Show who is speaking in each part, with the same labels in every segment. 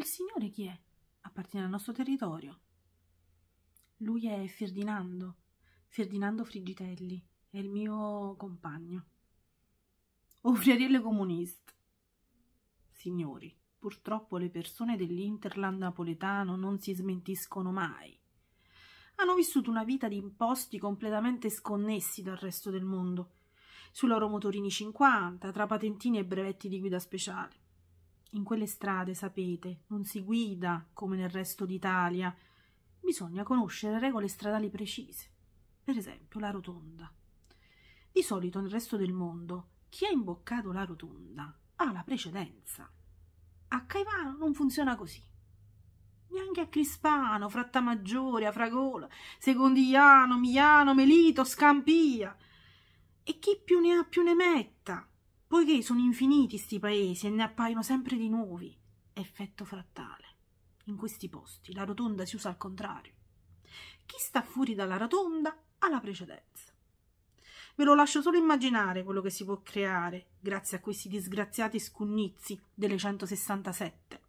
Speaker 1: Il signore chi è? Appartiene al nostro territorio. Lui è Ferdinando, Ferdinando Frigitelli, è il mio compagno. Ouvrieriele comunista. Signori, purtroppo le persone dell'Interland napoletano non si smentiscono mai. Hanno vissuto una vita di imposti completamente sconnessi dal resto del mondo, sui loro motorini 50, tra patentini e brevetti di guida speciale. In quelle strade, sapete, non si guida come nel resto d'Italia. Bisogna conoscere regole stradali precise, per esempio la rotonda. Di solito nel resto del mondo chi ha imboccato la rotonda ha la precedenza. A Caivano non funziona così. Neanche a Crispano, Frattamaggiore, a Fragola, Secondigliano, Miano, Melito, Scampia. E chi più ne ha più ne mette poiché sono infiniti sti paesi e ne appaiono sempre di nuovi. Effetto frattale. In questi posti la rotonda si usa al contrario. Chi sta fuori dalla rotonda ha la precedenza. Ve lo lascio solo immaginare quello che si può creare grazie a questi disgraziati scunnizi delle 167.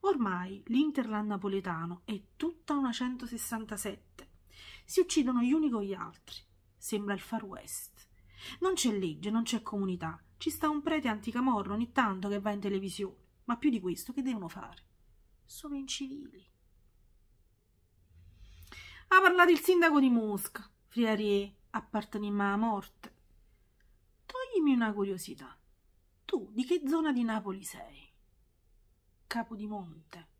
Speaker 1: Ormai l'Interland napoletano è tutta una 167. Si uccidono gli uni con gli altri. Sembra il Far West non c'è legge, non c'è comunità. Ci sta un prete anticamorro ogni tanto che va in televisione. Ma più di questo, che devono fare? Sono incivili. Ha parlato il sindaco di Mosca. Friarie apparteneva a morte. Toglimi una curiosità. Tu di che zona di Napoli sei? Capodimonte.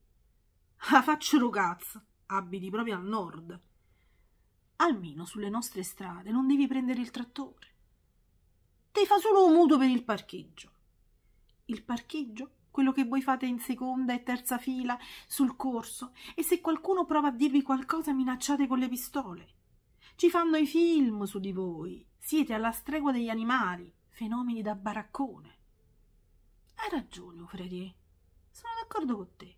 Speaker 1: La ah, faccio rogazza. Abiti proprio al nord. Almeno sulle nostre strade non devi prendere il trattore te fa solo un muto per il parcheggio. Il parcheggio? Quello che voi fate in seconda e terza fila sul corso e se qualcuno prova a dirvi qualcosa minacciate con le pistole. Ci fanno i film su di voi. Siete alla stregua degli animali, fenomeni da baraccone. Hai ragione, Fredier. Sono d'accordo con te.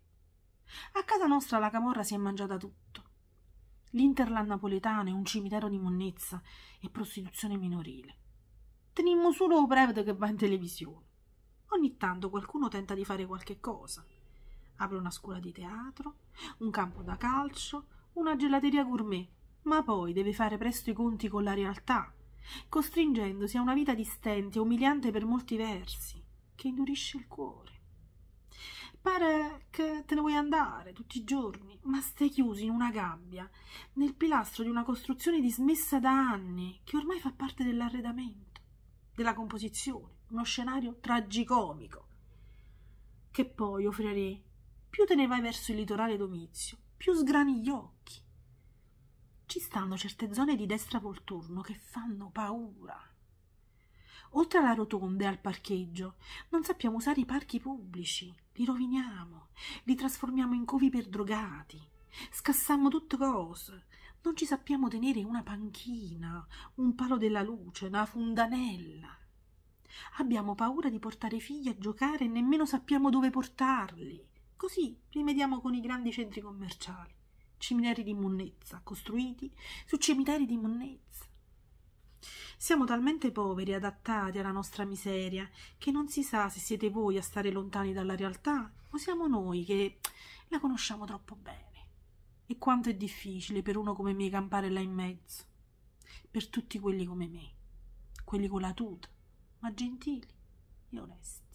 Speaker 1: A casa nostra la camorra si è mangiata tutto. L'Interland napoletano è un cimitero di monnezza e prostituzione minorile. Tenimmo solo un prevede che va in televisione. Ogni tanto qualcuno tenta di fare qualche cosa. Apre una scuola di teatro, un campo da calcio, una gelateria gourmet, ma poi deve fare presto i conti con la realtà, costringendosi a una vita di stenti e umiliante per molti versi, che indurisce il cuore. Pare che te ne vuoi andare tutti i giorni, ma stai chiuso in una gabbia, nel pilastro di una costruzione dismessa da anni, che ormai fa parte dell'arredamento della composizione, uno scenario tragicomico, che poi, o frere, più te ne vai verso il litorale domizio, più sgrani gli occhi. Ci stanno certe zone di destra Volturno che fanno paura. Oltre alla rotonda e al parcheggio, non sappiamo usare i parchi pubblici, li roviniamo, li trasformiamo in covi per drogati, scassiamo tutte cose, non ci sappiamo tenere una panchina, un palo della luce, una fundanella. Abbiamo paura di portare figli a giocare e nemmeno sappiamo dove portarli. Così rimediamo con i grandi centri commerciali, cimiteri di monnezza, costruiti su cimiteri di monnezza. Siamo talmente poveri, adattati alla nostra miseria, che non si sa se siete voi a stare lontani dalla realtà o siamo noi che la conosciamo troppo bene. E quanto è difficile per uno come me campare là in mezzo, per tutti quelli come me, quelli con la tuta, ma gentili e onesti.